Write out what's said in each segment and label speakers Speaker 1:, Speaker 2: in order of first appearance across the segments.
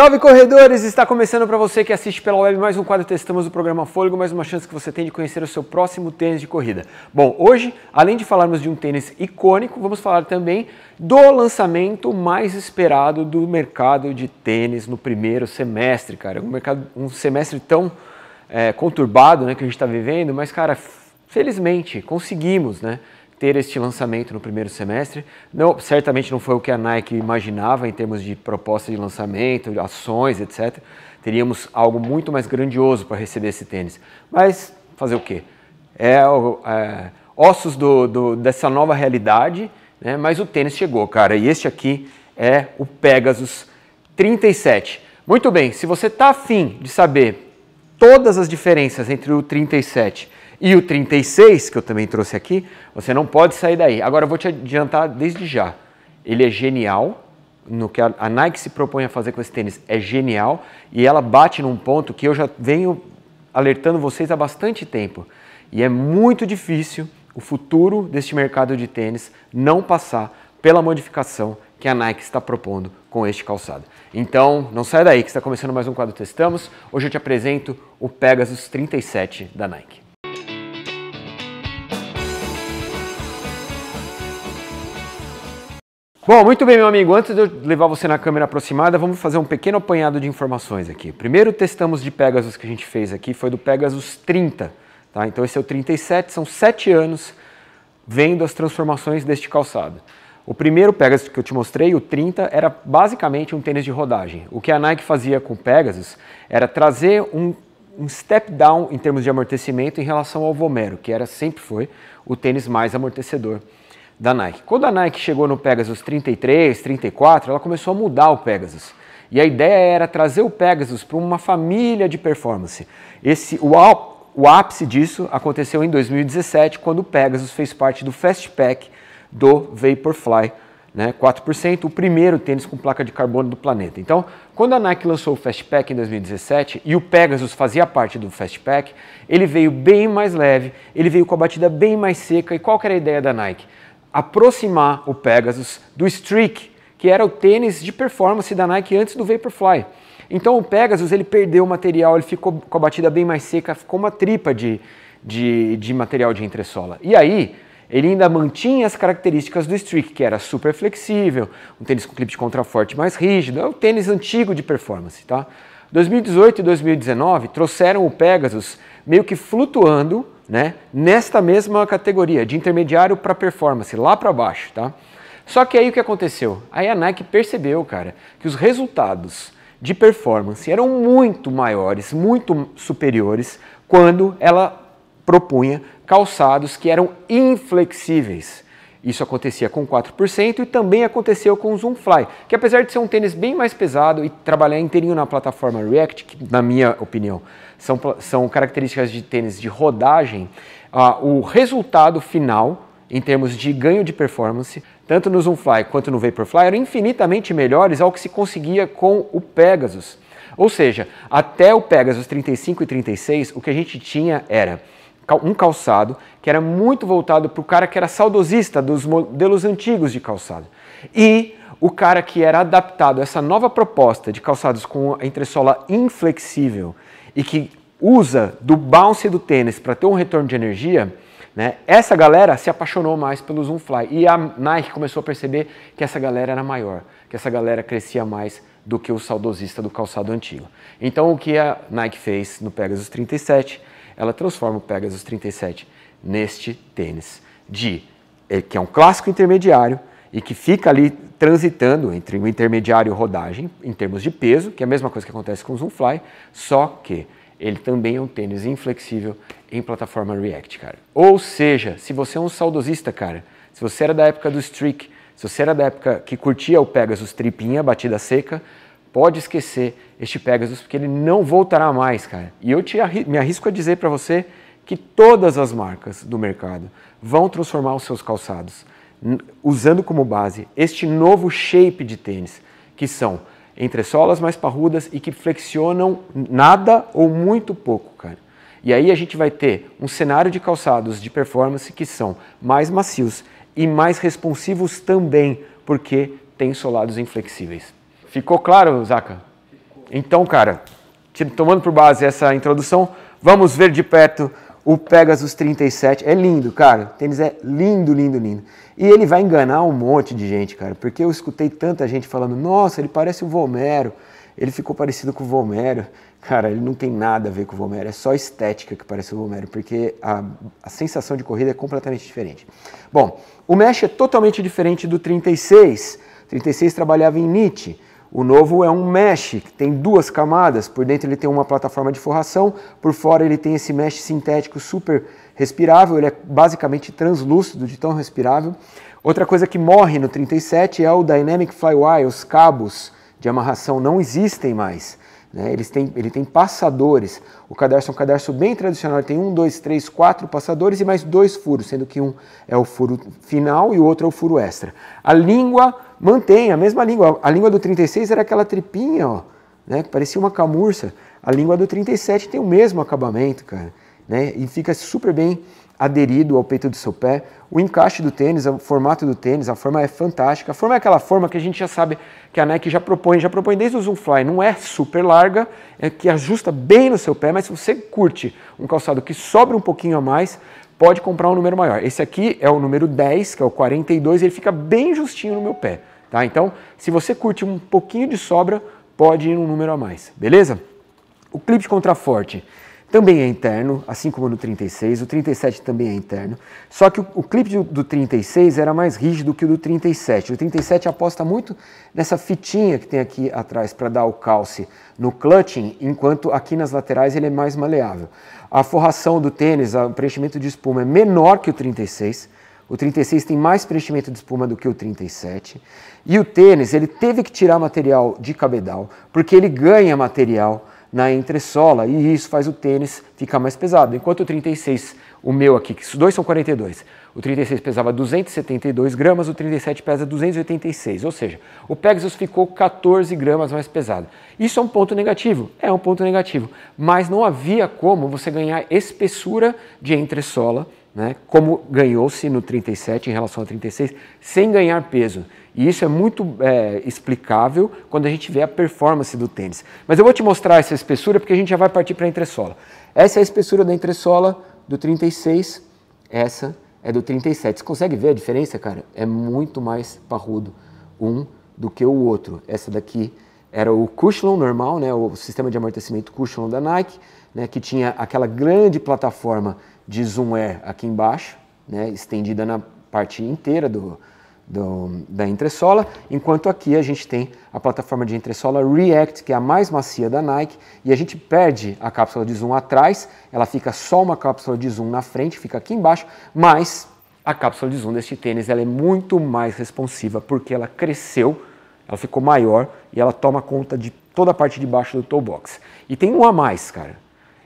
Speaker 1: Salve corredores! Está começando para você que assiste pela web mais um quadro Testamos do programa Fôlego, mais uma chance que você tem de conhecer o seu próximo tênis de corrida. Bom, hoje, além de falarmos de um tênis icônico, vamos falar também do lançamento mais esperado do mercado de tênis no primeiro semestre, cara. Um, mercado, um semestre tão é, conturbado né, que a gente está vivendo, mas, cara, felizmente conseguimos, né? ter este lançamento no primeiro semestre. Não, certamente não foi o que a Nike imaginava em termos de proposta de lançamento, ações, etc. Teríamos algo muito mais grandioso para receber esse tênis. Mas fazer o quê? É, é ossos do, do, dessa nova realidade, né? mas o tênis chegou, cara. E este aqui é o Pegasus 37. Muito bem, se você está afim de saber todas as diferenças entre o 37 e o 36, que eu também trouxe aqui, você não pode sair daí. Agora eu vou te adiantar desde já. Ele é genial, no que a Nike se propõe a fazer com esse tênis é genial e ela bate num ponto que eu já venho alertando vocês há bastante tempo. E é muito difícil o futuro deste mercado de tênis não passar pela modificação que a Nike está propondo com este calçado. Então, não sai daí que está começando mais um quadro Testamos. Hoje eu te apresento o Pegasus 37 da Nike. Bom, muito bem, meu amigo. Antes de eu levar você na câmera aproximada, vamos fazer um pequeno apanhado de informações aqui. Primeiro, testamos de Pegasus que a gente fez aqui, foi do Pegasus 30. Tá? Então, esse é o 37, são sete anos vendo as transformações deste calçado. O primeiro Pegasus que eu te mostrei, o 30, era basicamente um tênis de rodagem. O que a Nike fazia com o Pegasus era trazer um, um step down em termos de amortecimento em relação ao Vomero, que era sempre foi o tênis mais amortecedor da Nike. Quando a Nike chegou no Pegasus 33, 34, ela começou a mudar o Pegasus. E a ideia era trazer o Pegasus para uma família de performance. Esse, o, o ápice disso aconteceu em 2017, quando o Pegasus fez parte do Fastpack do Vaporfly, né? 4%, o primeiro tênis com placa de carbono do planeta. Então, quando a Nike lançou o Fastpack em 2017 e o Pegasus fazia parte do Fastpack, ele veio bem mais leve, ele veio com a batida bem mais seca. E qual era a ideia da Nike? aproximar o Pegasus do Streak, que era o tênis de performance da Nike antes do Vaporfly. Então o Pegasus ele perdeu o material, ele ficou com a batida bem mais seca, ficou uma tripa de, de, de material de entressola. E aí ele ainda mantinha as características do Streak, que era super flexível, um tênis com clipe de contraforte mais rígido, é o tênis antigo de performance, tá? 2018 e 2019 trouxeram o Pegasus meio que flutuando né? Nesta mesma categoria, de intermediário para performance, lá para baixo, tá? Só que aí o que aconteceu? Aí a Nike percebeu, cara, que os resultados de performance eram muito maiores, muito superiores quando ela propunha calçados que eram inflexíveis. Isso acontecia com 4% e também aconteceu com o Zoomfly, que apesar de ser um tênis bem mais pesado e trabalhar inteirinho na plataforma React, que na minha opinião são, são características de tênis de rodagem, ah, o resultado final em termos de ganho de performance, tanto no Zoomfly quanto no Vaporfly, eram infinitamente melhores ao que se conseguia com o Pegasus. Ou seja, até o Pegasus 35 e 36, o que a gente tinha era um calçado que era muito voltado para o cara que era saudosista dos modelos antigos de calçado. E o cara que era adaptado a essa nova proposta de calçados com a entressola inflexível e que usa do bounce do tênis para ter um retorno de energia, né? Essa galera se apaixonou mais pelo Zoom Fly e a Nike começou a perceber que essa galera era maior, que essa galera crescia mais do que o saudosista do calçado antigo. Então o que a Nike fez no Pegasus 37 ela transforma o Pegasus 37 neste tênis de eh, que é um clássico intermediário e que fica ali transitando entre o intermediário e rodagem em termos de peso, que é a mesma coisa que acontece com o zoomfly só que ele também é um tênis inflexível em plataforma React, cara. Ou seja, se você é um saudosista, cara, se você era da época do Streak, se você era da época que curtia o Pegasus tripinha, batida seca, Pode esquecer este Pegasus, porque ele não voltará mais, cara. E eu te, me arrisco a dizer para você que todas as marcas do mercado vão transformar os seus calçados usando como base este novo shape de tênis, que são entressolas mais parrudas e que flexionam nada ou muito pouco, cara. E aí a gente vai ter um cenário de calçados de performance que são mais macios e mais responsivos também, porque tem solados inflexíveis. Ficou claro, Zaca? Então, cara, tomando por base essa introdução, vamos ver de perto o Pegasus 37. É lindo, cara. O tênis é lindo, lindo, lindo. E ele vai enganar um monte de gente, cara, porque eu escutei tanta gente falando: nossa, ele parece o Vomero, ele ficou parecido com o Vomero. Cara, ele não tem nada a ver com o Vomero, é só estética que parece o Vomero, porque a, a sensação de corrida é completamente diferente. Bom, o Mesh é totalmente diferente do 36. 36 trabalhava em Nietzsche. O novo é um mesh, que tem duas camadas, por dentro ele tem uma plataforma de forração, por fora ele tem esse mesh sintético super respirável, ele é basicamente translúcido de tão respirável. Outra coisa que morre no 37 é o Dynamic Flywire, os cabos de amarração não existem mais. Né? Eles têm, ele tem passadores. O cadastro é um cadastro bem tradicional, ele tem um, dois, três, quatro passadores e mais dois furos, sendo que um é o furo final e o outro é o furo extra. A língua mantém a mesma língua. A língua do 36 era aquela tripinha, ó, né? que parecia uma camurça. A língua do 37 tem o mesmo acabamento, cara né? E fica super bem aderido ao peito do seu pé. O encaixe do tênis, o formato do tênis, a forma é fantástica. A forma é aquela forma que a gente já sabe que a Nike já propõe, já propõe desde o Zoom Fly. Não é super larga, é que ajusta bem no seu pé, mas se você curte um calçado que sobra um pouquinho a mais, pode comprar um número maior. Esse aqui é o número 10, que é o 42, ele fica bem justinho no meu pé, tá? Então, se você curte um pouquinho de sobra, pode ir um número a mais, beleza? O clipe contraforte. forte também é interno, assim como no 36, o 37 também é interno. Só que o, o clipe do, 36 era mais rígido que o do 37. O 37 aposta muito nessa fitinha que tem aqui atrás para dar o calce no clutching, enquanto aqui nas laterais ele é mais maleável. A forração do tênis, o preenchimento de espuma é menor que o 36. O 36 tem mais preenchimento de espuma do que o 37. E o tênis, ele teve que tirar material de cabedal, porque ele ganha material na entressola e isso faz o tênis ficar mais pesado. Enquanto o 36, o meu aqui, que os dois são 42, o 36 pesava 272 gramas, o 37 pesa 286, ou seja, o Pegasus ficou 14 gramas mais pesado. Isso é um ponto negativo? É um ponto negativo, mas não havia como você ganhar espessura de entressola, né, como ganhou-se no 37 em relação ao 36, sem ganhar peso. E isso é muito é, explicável quando a gente vê a performance do tênis. Mas eu vou te mostrar essa espessura porque a gente já vai partir para a entressola. Essa é a espessura da entressola do 36, essa é do 37. Você consegue ver a diferença, cara? É muito mais parrudo um do que o outro. Essa daqui era o Cushlon normal, né, o sistema de amortecimento Cushlon da Nike, né, que tinha aquela grande plataforma de zoom air aqui embaixo, né, estendida na parte inteira do, do, da entressola, enquanto aqui a gente tem a plataforma de entressola React, que é a mais macia da Nike, e a gente perde a cápsula de zoom atrás, ela fica só uma cápsula de zoom na frente, fica aqui embaixo, mas a cápsula de zoom deste tênis ela é muito mais responsiva porque ela cresceu, ela ficou maior e ela toma conta de toda a parte de baixo do toe box. E tem um a mais, cara.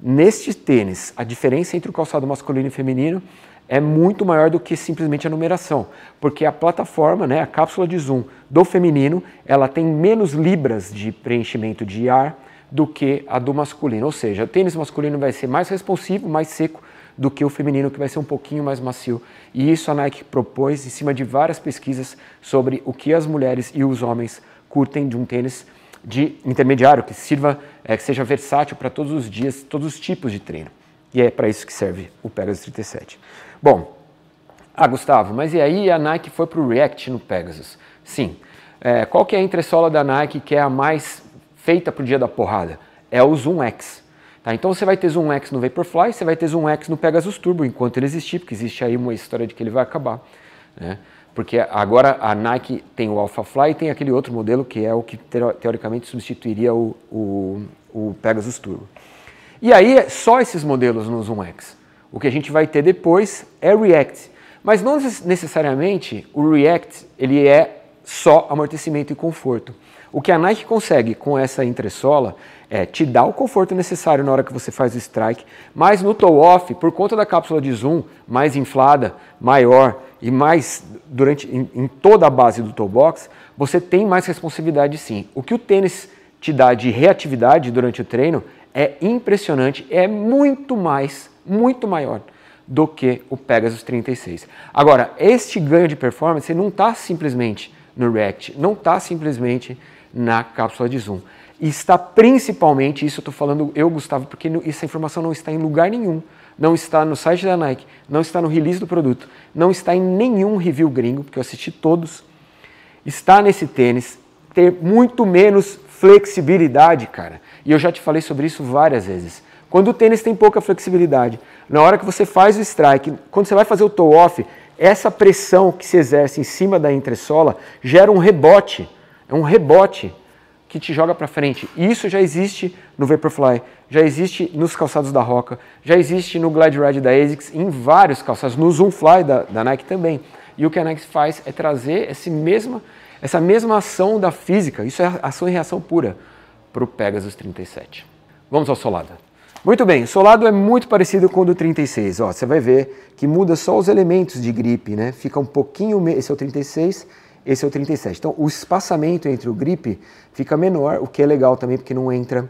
Speaker 1: Neste tênis, a diferença entre o calçado masculino e feminino é muito maior do que simplesmente a numeração, porque a plataforma, né, a cápsula de zoom do feminino, ela tem menos libras de preenchimento de ar do que a do masculino. Ou seja, o tênis masculino vai ser mais responsivo, mais seco do que o feminino, que vai ser um pouquinho mais macio. E isso a Nike propôs em cima de várias pesquisas sobre o que as mulheres e os homens curtem de um tênis de intermediário, que sirva, é, que seja versátil para todos os dias, todos os tipos de treino. E é para isso que serve o Pegasus 37. Bom, ah, Gustavo, mas e aí a Nike foi para o React no Pegasus? Sim. É, qual que é a entressola da Nike que é a mais feita para o dia da porrada? É o Zoom X. Tá, então você vai ter Zoom X no Vaporfly, você vai ter Zoom X no Pegasus Turbo, enquanto ele existir, porque existe aí uma história de que ele vai acabar. Né? Porque agora a Nike tem o AlphaFly e tem aquele outro modelo que é o que teoricamente substituiria o, o, o Pegasus Turbo. E aí, só esses modelos no Zoom X. O que a gente vai ter depois é React. Mas não necessariamente o React ele é só amortecimento e conforto. O que a Nike consegue com essa entressola é te dar o conforto necessário na hora que você faz o strike, mas no toe-off, por conta da cápsula de zoom mais inflada, maior e mais durante em, em toda a base do toe-box, você tem mais responsividade. sim. O que o tênis te dá de reatividade durante o treino é impressionante, é muito mais muito maior do que o Pegasus 36. Agora, este ganho de performance não está simplesmente no React, não está simplesmente na cápsula de zoom. está principalmente, isso eu estou falando eu, Gustavo, porque essa informação não está em lugar nenhum. Não está no site da Nike, não está no release do produto, não está em nenhum review gringo, porque eu assisti todos. Está nesse tênis ter muito menos flexibilidade, cara. E eu já te falei sobre isso várias vezes. Quando o tênis tem pouca flexibilidade, na hora que você faz o strike, quando você vai fazer o toe off, essa pressão que se exerce em cima da entressola gera um rebote, é um rebote que te joga para frente. Isso já existe no Vaporfly, já existe nos calçados da Roca, já existe no Glide Ride da ASICS, em vários calçados, no Zoomfly da, da Nike também. E o que a Nike faz é trazer esse mesma, essa mesma ação da física, isso é ação e reação pura, para o Pegasus 37. Vamos ao solado. Muito bem, o solado é muito parecido com o do 36. Ó, você vai ver que muda só os elementos de gripe, né? Fica um pouquinho. Esse é o 36, esse é o 37. Então o espaçamento entre o gripe fica menor, o que é legal também, porque não entra.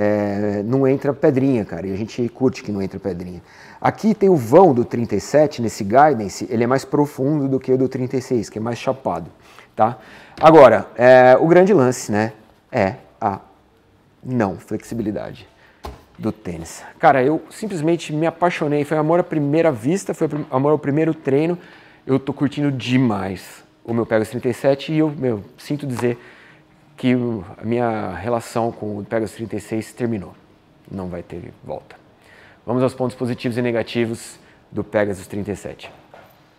Speaker 1: É, não entra pedrinha, cara, e a gente curte que não entra pedrinha. Aqui tem o vão do 37, nesse guidance, ele é mais profundo do que o do 36, que é mais chapado, tá? Agora, é, o grande lance, né, é a não flexibilidade do tênis. Cara, eu simplesmente me apaixonei. Foi amor à primeira vista, foi amor ao primeiro treino. Eu tô curtindo demais o meu Pegasus 37 e eu, meu, sinto dizer que a minha relação com o Pegasus 36 terminou. Não vai ter volta. Vamos aos pontos positivos e negativos do Pegasus 37.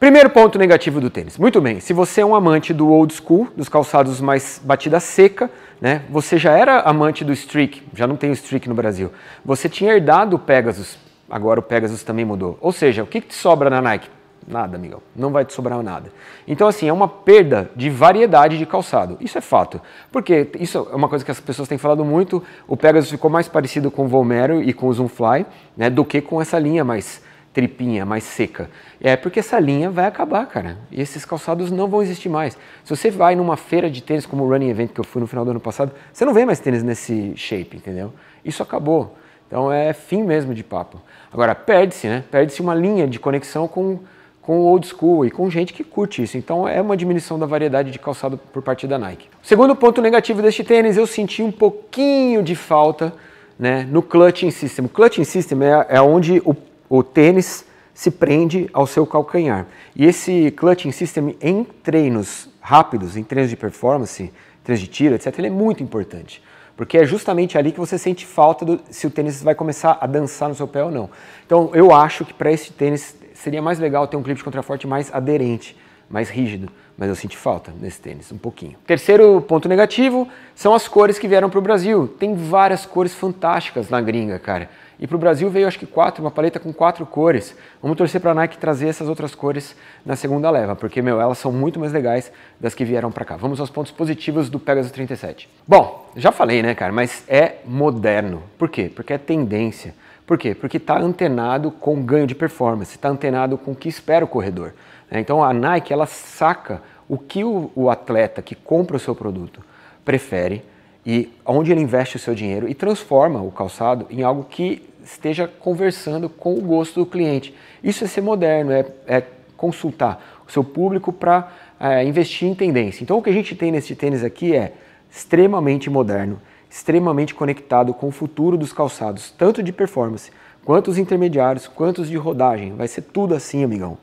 Speaker 1: Primeiro ponto negativo do tênis. Muito bem, se você é um amante do old school, dos calçados mais batida seca, né? Você já era amante do streak, já não tem o streak no Brasil. Você tinha herdado o Pegasus, agora o Pegasus também mudou. Ou seja, o que, que te sobra na Nike? Nada, amigão. Não vai te sobrar nada. Então, assim, é uma perda de variedade de calçado. Isso é fato. Porque isso é uma coisa que as pessoas têm falado muito. O Pegasus ficou mais parecido com o Volmero e com o Zoomfly, né, do que com essa linha mais tripinha, mais seca. É porque essa linha vai acabar, cara. E esses calçados não vão existir mais. Se você vai numa feira de tênis como o Running Event que eu fui no final do ano passado, você não vê mais tênis nesse shape, entendeu? Isso acabou. Então é fim mesmo de papo. Agora, perde-se, né? Perde-se uma linha de conexão com, com o old school e com gente que curte isso. Então é uma diminuição da variedade de calçado por parte da Nike. segundo ponto negativo deste tênis, eu senti um pouquinho de falta né, no clutching system. O clutching system é, é onde o o tênis se prende ao seu calcanhar. E esse clutching system em treinos rápidos, em treinos de performance, treinos de tiro, etc., ele é muito importante. Porque é justamente ali que você sente falta do, se o tênis vai começar a dançar no seu pé ou não. Então eu acho que para esse tênis seria mais legal ter um clipe de contraforte mais aderente, mais rígido. Mas eu senti falta nesse tênis, um pouquinho. Terceiro ponto negativo são as cores que vieram para o Brasil. Tem várias cores fantásticas na gringa, cara. E para o Brasil veio acho que quatro, uma paleta com quatro cores. Vamos torcer para a Nike trazer essas outras cores na segunda leva, porque meu, elas são muito mais legais das que vieram para cá. Vamos aos pontos positivos do Pegasus 37. Bom, já falei, né, cara, mas é moderno. Por quê? Porque é tendência. Por quê? Porque está antenado com ganho de performance, está antenado com o que espera o corredor. Né? Então a Nike ela saca o que o, o atleta que compra o seu produto prefere e onde ele investe o seu dinheiro e transforma o calçado em algo que esteja conversando com o gosto do cliente. Isso é ser moderno, é, é consultar o seu público para é, investir em tendência. Então, o que a gente tem nesse tênis aqui é extremamente moderno, extremamente conectado com o futuro dos calçados, tanto de performance, quanto os intermediários, quanto os de rodagem. Vai ser tudo assim, amigão.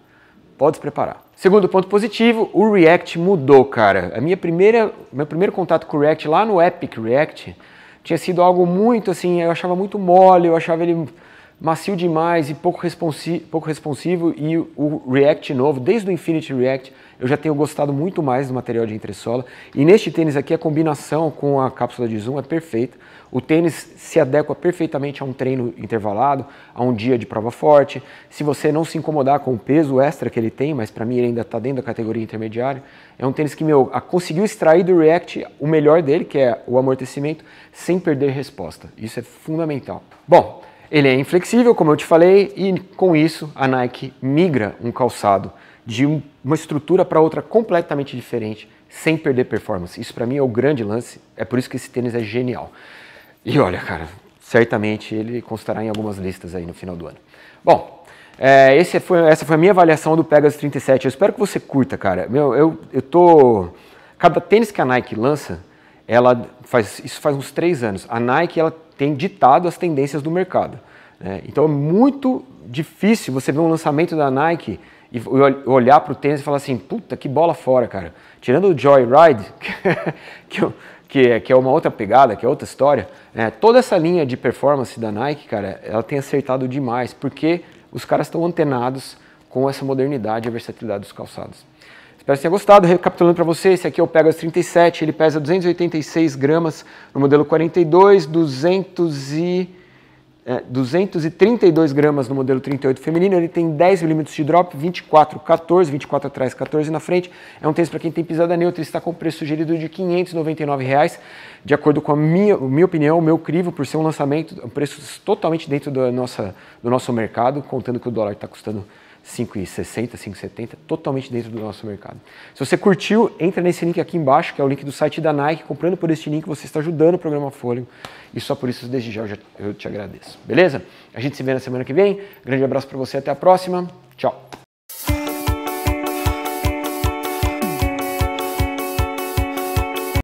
Speaker 1: Pode se preparar. Segundo ponto positivo, o React mudou, cara. A minha primeira, meu primeiro contato com o React lá no Epic React tinha sido algo muito assim, eu achava muito mole, eu achava ele macio demais e pouco, responsi pouco responsivo e o React novo, desde o Infinity React, eu já tenho gostado muito mais do material de entressola. E neste tênis aqui, a combinação com a cápsula de zoom é perfeita. O tênis se adequa perfeitamente a um treino intervalado, a um dia de prova forte. Se você não se incomodar com o peso extra que ele tem, mas para mim ele ainda está dentro da categoria intermediária, é um tênis que meu, conseguiu extrair do React o melhor dele, que é o amortecimento, sem perder resposta. Isso é fundamental. Bom, ele é inflexível, como eu te falei, e com isso a Nike migra um calçado de uma estrutura para outra completamente diferente, sem perder performance. Isso para mim é o grande lance, é por isso que esse tênis é genial. E olha, cara, certamente ele constará em algumas listas aí no final do ano. Bom, é, foi, essa foi a minha avaliação do Pegasus 37. Eu espero que você curta, cara. Meu, eu, eu tô. Cada tênis que a Nike lança, ela faz isso faz uns três anos. A Nike ela tem ditado as tendências do mercado. Né? Então é muito difícil você ver um lançamento da Nike e olhar para o tênis e falar assim, puta, que bola fora, cara. Tirando o Joyride, que, que, é, que é uma outra pegada, que é outra história, né, toda essa linha de performance da Nike, cara, ela tem acertado demais, porque os caras estão antenados com essa modernidade e a versatilidade dos calçados. Espero que tenha gostado. Recapitulando para você, esse aqui é o Pegasus 37, ele pesa 286 gramas no modelo 42, 200 e é, 232 gramas no modelo 38 feminino, ele tem 10 milímetros de drop, 24, 14, 24 atrás, 14 na frente. É um tênis para quem tem pisada neutra, está com preço sugerido de R$ 599, reais, de acordo com a minha, minha opinião, o meu crivo, por ser um lançamento, preços totalmente dentro do, nossa, do nosso mercado, contando que o dólar está custando 5,60, 5,70, totalmente dentro do nosso mercado. Se você curtiu, entra nesse link aqui embaixo, que é o link do site da Nike. Comprando por este link, você está ajudando o programa Fôlego. E só por isso, desde já, eu te agradeço. Beleza? A gente se vê na semana que vem. Grande abraço para você, até a próxima. Tchau.